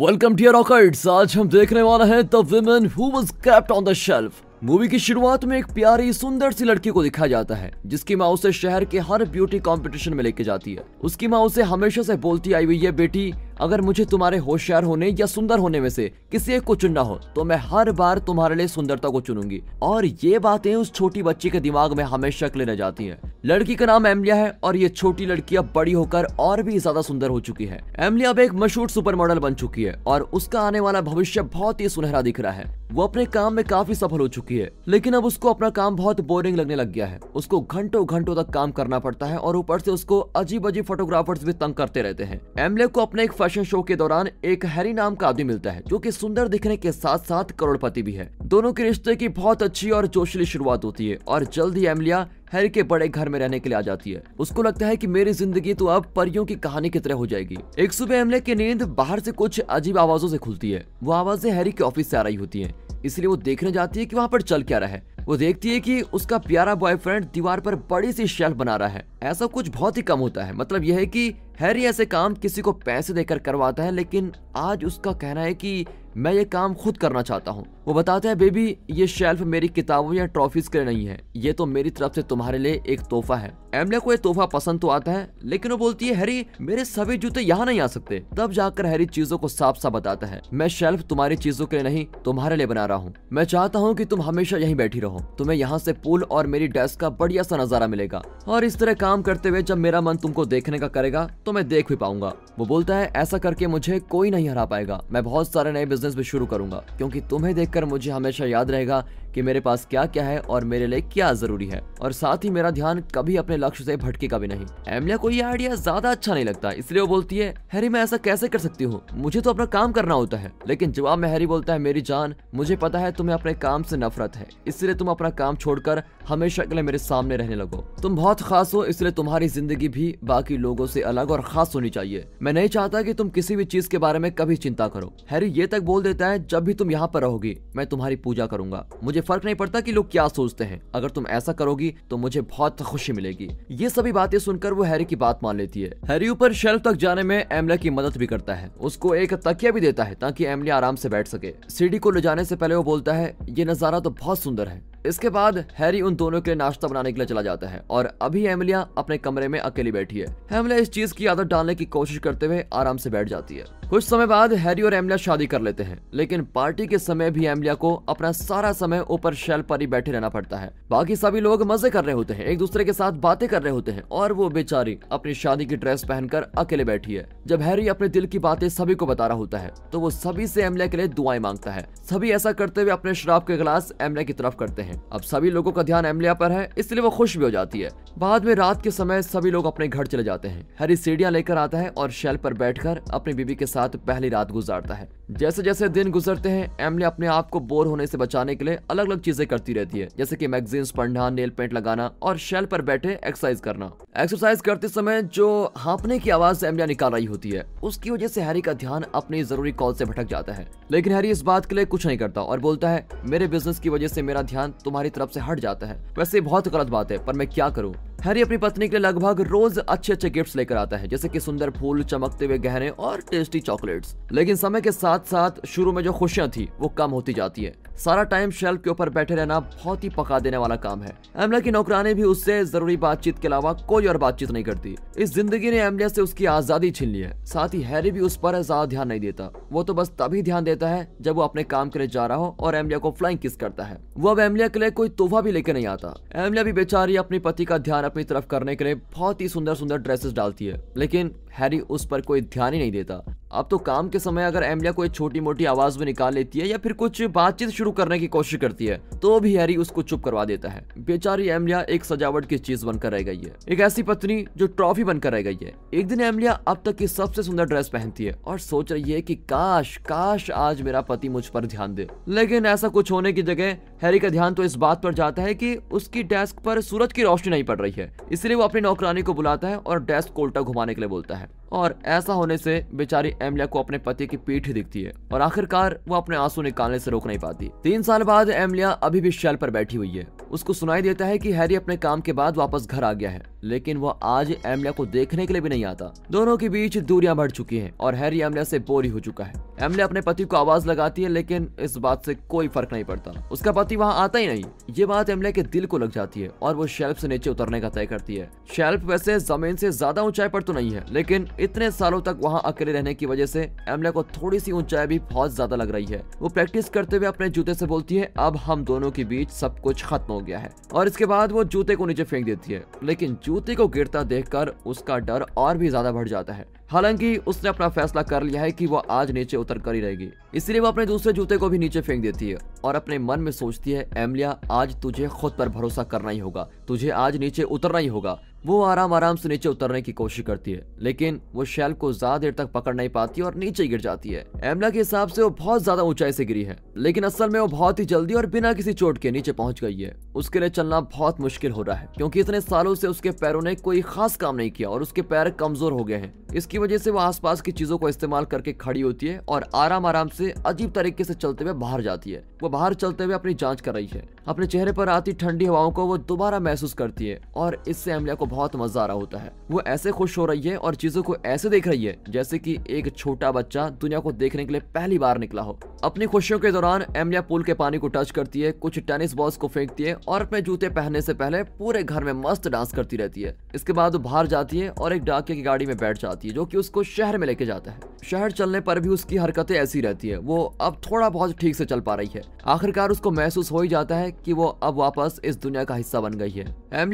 welcome dear रॉकर्ट्स आज हम देखने वाले हैं the women who was kept on the shelf movie की शुरुआत में एक प्यारी सुंदर सी लड़की को दिखाया जाता है जिसकी माँ उसे शहर के हर ब्यूटी कंपटीशन में लेके जाती है उसकी माँ उसे हमेशा से बोलती आई हुई है बेटी अगर मुझे तुम्हारे होशियार होने या सुंदर होने में से किसी एक को चुनना हो तो मैं हर बार तुम्हारे लिए सुंदरता को चुनूंगी और ये बातें उस छोटी बच्ची के दिमाग में हमेशा क्लियर जाती है लड़की का नाम एमलिया है और ये छोटी लड़की अब बड़ी होकर और भी ज्यादा सुंदर हो चुकी है एमलिया अब एक मशहूर सुपर मॉडल बन चुकी है और उसका आने वाला भविष्य बहुत ही सुनहरा दिख रहा है वो अपने काम में काफी सफल हो चुकी है लेकिन अब उसको अपना काम बहुत बोरिंग लगने लग गया है उसको घंटों घंटों तक काम करना पड़ता है और ऊपर से उसको अजीब अजीब फोटोग्राफर्स भी तंग करते रहते हैं एमले को अपने एक फैशन शो के दौरान एक हैरी नाम का आदमी मिलता है जो कि सुंदर दिखने के साथ साथ करोड़पति भी है दोनों के रिश्ते की बहुत अच्छी और जोशली शुरुआत होती है और जल्द ही एमलिया हैरी के बड़े घर में रहने के लिए आ जाती है उसको लगता है कि मेरी जिंदगी तो अब परियों की कहानी की तरह हो जाएगी एक सुबह एमले की नींद बाहर से कुछ अजीब आवाजों से खुलती है वो आवाजें हैरी के ऑफिस से आ रही होती है इसलिए वो देखने जाती है कि वहाँ पर चल क्या रहा है वो देखती है कि उसका प्यारा बॉयफ्रेंड दीवार पर बड़ी सी शेल्फ बना रहा है ऐसा कुछ बहुत ही कम होता है मतलब यह है कि हैरी ऐसे काम किसी को पैसे देकर करवाता है लेकिन आज उसका कहना है कि मैं ये काम खुद करना चाहता हूँ वो बताता है बेबी ये शेल्फ मेरी किताबों या ट्रॉफीज के लिए नहीं है ये तो मेरी तरफ से तुम्हारे लिए एक तोहफा है एमले को ये तोहफा पसंद तो आता है लेकिन वो बोलती है हैरी मेरे सभी जूते यहाँ नहीं आ सकते तब जाकर हैरी चीजों को साफ साफ बताता है मैं शेल्फ तुम्हारी चीजों के लिए नहीं तुम्हारे लिए बना रहा हूँ मैं चाहता हूँ की तुम हमेशा यही बैठी रहो तुम्हें यहाँ से पुल और मेरी डेस्क का बढ़िया सा नजारा मिलेगा और इस तरह काम करते हुए जब मेरा मन तुमको देखने का करेगा तो मैं देख भी पाऊंगा वो बोलता है ऐसा करके मुझे कोई नहीं हरा पाएगा मैं बहुत सारे नए बिजनेस भी शुरू करूंगा क्योंकि तुम्हें देखकर देखकर मुझे हमेशा याद रहेगा कि मेरे पास क्या क्या है और मेरे लिए क्या जरूरी है और साथ ही मेरा ध्यान कभी अपने लक्ष्य से का भी नहीं एमलिया को यह आइडिया ज्यादा अच्छा नहीं लगता इसलिए वो बोलती है हैरी मैं ऐसा कैसे कर सकती हूँ मुझे तो अपना काम करना होता है लेकिन जवाब में हैरी बोलता है मेरी जान मुझे पता है तुम्हें अपने काम से नफरत है इसलिए तुम अपना काम छोड़कर हमेशा के लिए मेरे सामने रहने लगो तुम बहुत खास हो इसलिए तुम्हारी जिंदगी भी बाकी लोगों से अलग और खास होनी चाहिए मैं नहीं चाहता की तुम किसी भी चीज के बारे में कभी चिंता करो हैरी ये तक बोल देता है जब भी तुम यहाँ पर रहोगी मैं तुम्हारी पूजा करूंगा मुझे फर्क नहीं पड़ता कि लोग क्या सोचते हैं अगर तुम ऐसा करोगी तो मुझे बहुत खुशी मिलेगी ये सभी बातें सुनकर वो हैरी की बात मान लेती है हैरी ऊपर शेल्फ तक जाने में एमला की मदद भी करता है उसको एक तकिया भी देता है ताकि एमली आराम से बैठ सके सीढ़ी को ले जाने से पहले वो बोलता है ये नजारा तो बहुत सुंदर है इसके बाद हैरी उन दोनों के लिए नाश्ता बनाने के लिए चला जाता है और अभी एमिलिया अपने कमरे में अकेली बैठी है एमिलिया इस चीज की आदत डालने की कोशिश करते हुए आराम से बैठ जाती है कुछ समय बाद हैरी और एमिलिया शादी कर लेते हैं लेकिन पार्टी के समय भी एमिलिया को अपना सारा समय ऊपर शेल पर ही बैठे रहना पड़ता है बाकी सभी लोग मजे कर रहे होते हैं एक दूसरे के साथ बातें कर रहे होते हैं और वो बेचारी अपनी शादी की ड्रेस पहनकर अकेले बैठी है जब हैरी अपने दिल की बातें सभी को बता रहा होता है तो वो सभी से एमिलिया के लिए दुआएं मांगता है सभी ऐसा करते हुए अपने शराब के गिलास एमिलिया की तरफ करते हैं हैं अब सभी लोगों का ध्यान एमलिया पर है इसलिए वो खुश भी हो जाती है बाद में रात के समय सभी लोग अपने घर चले जाते हैं हरी सीढ़ियाँ लेकर आता है और शेल पर बैठ अपनी बीबी के साथ पहली रात गुजारता है जैसे जैसे दिन गुजरते हैं एमलिया अपने आप को बोर होने से बचाने के लिए अलग अलग चीजें करती रहती है जैसे कि मैगजीन्स पढ़ना नेल पेंट लगाना और शेल पर बैठे एक्सरसाइज करना एक्सरसाइज करते समय जो हाँपने की आवाज एमलिया निकाल रही होती है उसकी वजह से हैरी का ध्यान अपनी जरूरी कॉल से भटक जाता है लेकिन हैरी इस बात के लिए कुछ नहीं करता और बोलता है मेरे बिजनेस की वजह से मेरा ध्यान तुम्हारी तरफ से हट जाता है वैसे बहुत गलत बात है पर मैं क्या करूँ हैरी अपनी पत्नी के लिए लगभग रोज अच्छे अच्छे गिफ्ट्स लेकर आता है जैसे कि सुंदर फूल चमकते हुए गहने और टेस्टी चॉकलेट्स लेकिन समय के साथ साथ शुरू में जो खुशियां थी वो कम होती जाती है सारा टाइम शेल्फ के ऊपर बैठे रहना बहुत ही पका देने वाला काम है एमला की नौकरानी भी उससे जरूरी बातचीत के अलावा कोई और बातचीत नहीं करती इस जिंदगी ने एमला से उसकी आजादी छीन ली है साथ ही हैरी भी उस पर ज्यादा ध्यान नहीं देता वो तो बस तभी ध्यान देता है जब वो अपने काम के लिए जा रहा हो और एमलिया को फ्लाइंग किस करता है वो अब एमलिया के लिए कोई तोहफा भी लेकर नहीं आता एमलिया भी बेचारी अपने पति का ध्यान अपनी तरफ करने के लिए बहुत ही सुंदर सुंदर ड्रेसेस डालती है लेकिन हैरी उस पर कोई ध्यान ही नहीं देता अब तो काम के समय अगर एमलिया कोई छोटी मोटी आवाज भी निकाल लेती है या फिर कुछ बातचीत शुरू करने की कोशिश करती है तो भी हैरी उसको चुप करवा देता है बेचारी एमलिया एक सजावट की चीज बनकर रह गई है एक ऐसी पत्नी जो ट्रॉफी बनकर रह गई है एक दिन एमलिया अब तक की सबसे सुंदर ड्रेस पहनती है और सोच रही है की काश काश आज मेरा पति मुझ पर ध्यान दे लेकिन ऐसा कुछ होने की जगह हैरी का ध्यान तो इस बात पर जाता है की उसकी डेस्क पर सूरज की रोशनी नहीं पड़ रही है इसलिए वो अपनी नौकरानी को बुलाता है और डेस्क को उल्टा घुमाने के लिए बोलता है और ऐसा होने से बेचारी एमलिया को अपने पति की पीठ ही दिखती है और आखिरकार वो अपने आंसू निकालने से रोक नहीं पाती तीन साल बाद एमलिया अभी भी शैल पर बैठी हुई है उसको सुनाई देता है कि हैरी अपने काम के बाद वापस घर आ गया है लेकिन वह आज एमलिया को देखने के लिए भी नहीं आता दोनों के बीच दूरियां बढ़ चुकी हैं और हैरी एमलिया से बोर ही हो चुका है एमलिया अपने पति को आवाज लगाती है लेकिन इस बात से कोई फर्क नहीं पड़ता उसका पति वहाँ आता ही नहीं ये बात एमलिया के दिल को लग जाती है और वो शेल्फ से नीचे उतरने का तय करती है शेल्फ वैसे जमीन से ज्यादा ऊंचाई पर तो नहीं है लेकिन इतने सालों तक वहाँ अकेले रहने की वजह से एमलिया को थोड़ी सी ऊंचाई भी बहुत ज्यादा लग रही है वो प्रैक्टिस करते हुए अपने जूते से बोलती है अब हम दोनों के बीच सब कुछ खत्म हो हो गया है और इसके बाद वो जूते को नीचे फेंक देती है लेकिन जूते को गिरता देख उसका डर और भी ज्यादा बढ़ जाता है हालांकि उसने अपना फैसला कर लिया है कि वो आज नीचे उतर कर ही रहेगी इसलिए वो अपने दूसरे जूते को भी नीचे फेंक देती है और अपने मन में सोचती है एमलिया आज तुझे खुद पर भरोसा करना ही होगा तुझे आज नीचे उतरना ही होगा वो आराम आराम से नीचे उतरने की कोशिश करती है लेकिन वो शेल्फ को ज्यादा देर तक पकड़ नहीं पाती और नीचे गिर जाती है एमला के हिसाब से वो बहुत ज्यादा ऊंचाई से गिरी है लेकिन असल में वो बहुत ही जल्दी और बिना किसी चोट के नीचे पहुंच गई है उसके लिए चलना बहुत मुश्किल हो रहा है क्योंकि इतने सालों से उसके पैरों ने कोई खास काम नहीं किया और उसके पैर कमजोर हो गए हैं इसकी वजह से वो आसपास की चीजों को इस्तेमाल करके खड़ी होती है और आराम आराम से अजीब तरीके से चलते हुए बाहर जाती है वो बाहर चलते हुए अपनी जाँच कर रही है अपने चेहरे पर आती ठंडी हवाओं को वो दोबारा महसूस करती है और इससे एमलिया को बहुत मजा आ रहा होता है वो ऐसे खुश हो रही है और चीजों को ऐसे देख रही है जैसे की एक छोटा बच्चा दुनिया को देखने के लिए पहली बार निकला हो अपनी खुशियों के दौरान एमलिया पुल के पानी को टच करती है कुछ टेनिस बॉल्स को फेंकती है और अपने जूते पहनने से पहले पूरे घर में मस्त डांस करती रहती है इसके बाद वो बाहर जाती है और एक डाके की गाड़ी में बैठ जाती है जो की उसको शहर में लेके जाता है शहर चलने पर भी उसकी हरकतें ऐसी रहती है वो अब थोड़ा बहुत ठीक से चल पा रही है आखिरकार उसको महसूस हो ही जाता है कि वो अब वापस इस दुनिया का हिस्सा बन गई है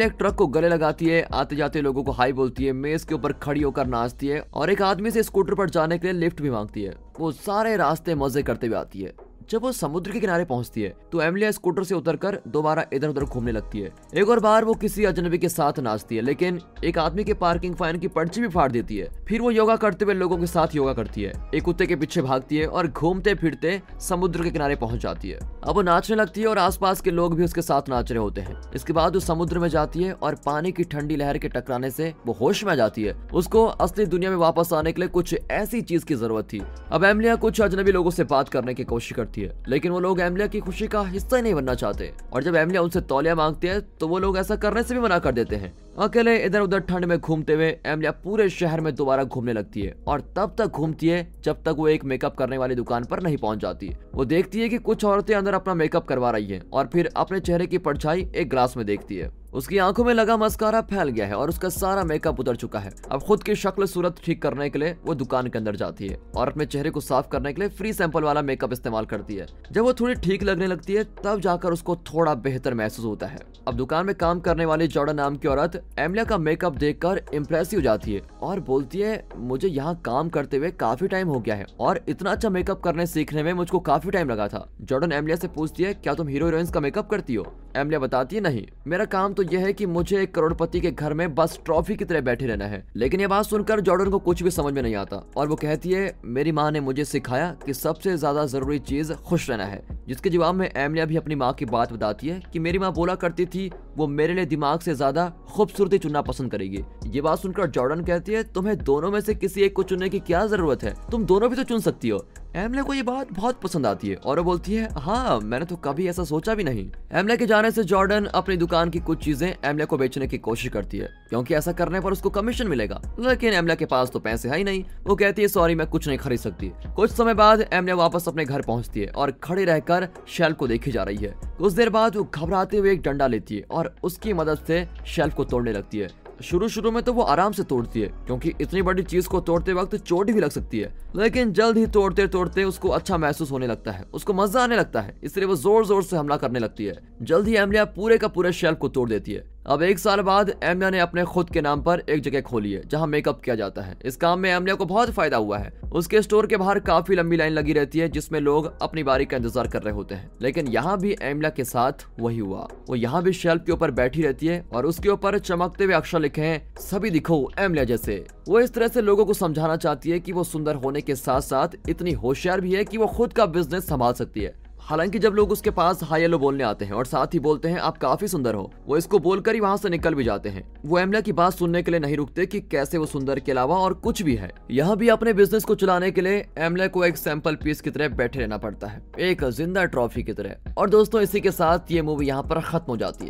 एक ट्रक को गले लगाती है आते जाते लोगों को हाई बोलती है मेज के ऊपर खड़ी होकर नाचती है और एक आदमी से स्कूटर पर जाने के लिए लिफ्ट भी मांगती है वो सारे रास्ते मजे करते हुए आती है जब वो समुद्र के किनारे पहुंचती है तो एमलिया स्कूटर से उतरकर दोबारा इधर उधर घूमने लगती है एक और बार वो किसी अजनबी के साथ नाचती है लेकिन एक आदमी के पार्किंग फाइन की पर्ची भी फाड़ देती है फिर वो योगा करते हुए लोगों के साथ योगा करती है एक कुत्ते के पीछे भागती है और घूमते फिरते समुद्र के किनारे पहुंच जाती है अब वो नाचने लगती है और आसपास के लोग भी उसके साथ नाच रहे होते हैं इसके बाद वो समुद्र में जाती है और पानी की ठंडी लहर के टकराने से वो होश में आ जाती है उसको असली दुनिया में वापस आने के लिए कुछ ऐसी चीज की जरूरत थी अब एमलिया कुछ अजनबी लोगों से बात करने की कोशिश करती सकती है लेकिन वो लोग एमलिया की खुशी का हिस्सा नहीं बनना चाहते और जब एमलिया उनसे तौलिया मांगती है तो वो लोग ऐसा करने से भी मना कर देते हैं अकेले इधर उधर ठंड में घूमते हुए एमलिया पूरे शहर में दोबारा घूमने लगती है और तब तक घूमती है जब तक वो एक मेकअप करने वाली दुकान पर नहीं पहुंच जाती वो देखती है कि कुछ औरतें अंदर अपना मेकअप करवा रही है और फिर अपने चेहरे की परछाई एक ग्लास में देखती है उसकी आंखों में लगा मस्कारा फैल गया है और उसका सारा मेकअप उतर चुका है अब खुद की शक्ल सूरत ठीक करने के लिए वो दुकान के अंदर जाती है और अपने चेहरे को साफ करने के लिए फ्री सैंपल वाला मेकअप इस्तेमाल करती है जब वो थोड़ी ठीक लगने लगती है तब जाकर उसको थोड़ा बेहतर महसूस होता है अब दुकान में काम करने वाली जॉर्डन नाम की औरत एमलिया का मेकअप देखकर इम्प्रेस हो जाती है और बोलती है मुझे यहाँ काम करते हुए काफी टाइम हो गया है और इतना अच्छा मेकअप करने सीखने में मुझको काफी टाइम लगा था जॉर्डन एमलिया से पूछती है क्या तुम हीरो हीरोइंस का मेकअप करती हो एमलिया बताती है नहीं मेरा काम तो यह है कि मुझे एक करोड़पति के घर में बस ट्रॉफी की तरह बैठे रहना है लेकिन ये बात सुनकर जॉर्डन को कुछ भी समझ में नहीं आता और वो कहती है मेरी माँ ने मुझे सिखाया कि सबसे ज्यादा जरूरी चीज खुश रहना है जिसके जवाब में एमलिया भी अपनी माँ की बात बताती है की मेरी माँ बोला करती थी वो मेरे लिए दिमाग से ज्यादा खूबसूरती चुनना पसंद करेगी ये बात सुनकर जॉर्डन कहती है तुम्हें दोनों में से किसी एक को चुनने की क्या जरूरत है तुम दोनों भी तो चुन सकती हो एमले को ये बात बहुत पसंद आती है और वो बोलती है हाँ मैंने तो कभी ऐसा सोचा भी नहीं एमले के जाने से जॉर्डन अपनी दुकान की कुछ चीजें एमले को बेचने की कोशिश करती है क्योंकि ऐसा करने पर उसको कमीशन मिलेगा लेकिन एमले के पास तो पैसे है ही नहीं वो कहती है सॉरी मैं कुछ नहीं खरीद सकती कुछ समय बाद एमले वापस अपने घर पहुँचती है और खड़े रहकर शेल्फ को देखी जा रही है कुछ देर बाद वो घबराते हुए एक डंडा लेती है और उसकी मदद से शेल्फ को तोड़ने लगती है शुरू शुरू में तो वो आराम से तोड़ती है क्योंकि इतनी बड़ी चीज को तोड़ते वक्त चोट भी लग सकती है लेकिन जल्द ही तोड़ते तोड़ते उसको अच्छा महसूस होने लगता है उसको मजा आने लगता है इसलिए वो जोर जोर से हमला करने लगती है जल्द ही एमलिया पूरे का पूरे शेल्फ को तोड़ देती है अब एक साल बाद एमिया ने अपने खुद के नाम पर एक जगह खोली है जहां मेकअप किया जाता है इस काम में एमिया को बहुत फायदा हुआ है उसके स्टोर के बाहर काफी लंबी लाइन लगी रहती है जिसमें लोग अपनी बारी का इंतजार कर रहे होते हैं लेकिन यहाँ भी एमिया के साथ वही हुआ वो यहाँ भी शेल्फ के ऊपर बैठी रहती है और उसके ऊपर चमकते हुए अक्षर लिखे हैं सभी दिखो एमिया जैसे वो इस तरह से लोगों को समझाना चाहती है कि वो सुंदर होने के साथ साथ इतनी होशियार भी है कि वो खुद का बिजनेस संभाल सकती है हालांकि जब लोग उसके पास हाई हेलो बोलने आते हैं और साथ ही बोलते हैं आप काफी सुंदर हो वो इसको बोलकर ही वहाँ से निकल भी जाते हैं वो एमला की बात सुनने के लिए नहीं रुकते की कैसे वो सुंदर के अलावा और कुछ भी है यहाँ भी अपने बिजनेस को चलाने के लिए एमला को एक सैंपल पीस की तरह बैठे रहना पड़ता है एक जिंदा ट्रॉफी की तरह और दोस्तों इसी के साथ ये मूवी यहाँ पर खत्म हो जाती है